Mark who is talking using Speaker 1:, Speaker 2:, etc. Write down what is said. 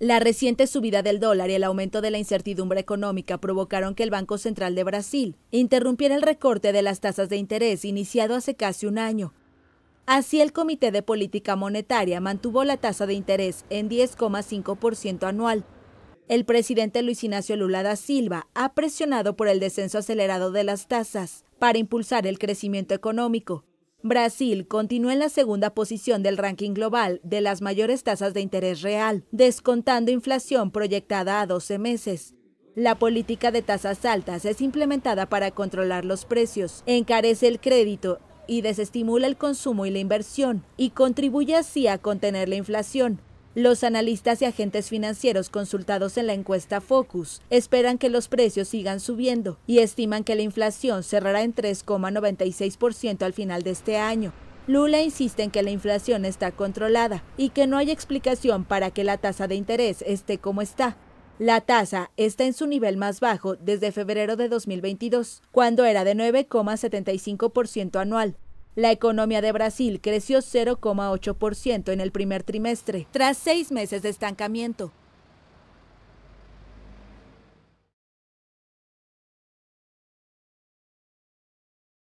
Speaker 1: La reciente subida del dólar y el aumento de la incertidumbre económica provocaron que el Banco Central de Brasil interrumpiera el recorte de las tasas de interés iniciado hace casi un año. Así, el Comité de Política Monetaria mantuvo la tasa de interés en 10,5% anual. El presidente Luis Ignacio Lula da Silva ha presionado por el descenso acelerado de las tasas para impulsar el crecimiento económico, Brasil continúa en la segunda posición del ranking global de las mayores tasas de interés real, descontando inflación proyectada a 12 meses. La política de tasas altas es implementada para controlar los precios, encarece el crédito y desestimula el consumo y la inversión, y contribuye así a contener la inflación, los analistas y agentes financieros consultados en la encuesta Focus esperan que los precios sigan subiendo y estiman que la inflación cerrará en 3,96% al final de este año. Lula insiste en que la inflación está controlada y que no hay explicación para que la tasa de interés esté como está. La tasa está en su nivel más bajo desde febrero de 2022, cuando era de 9,75% anual, la economía de Brasil creció 0,8% en el primer trimestre, tras seis meses de estancamiento.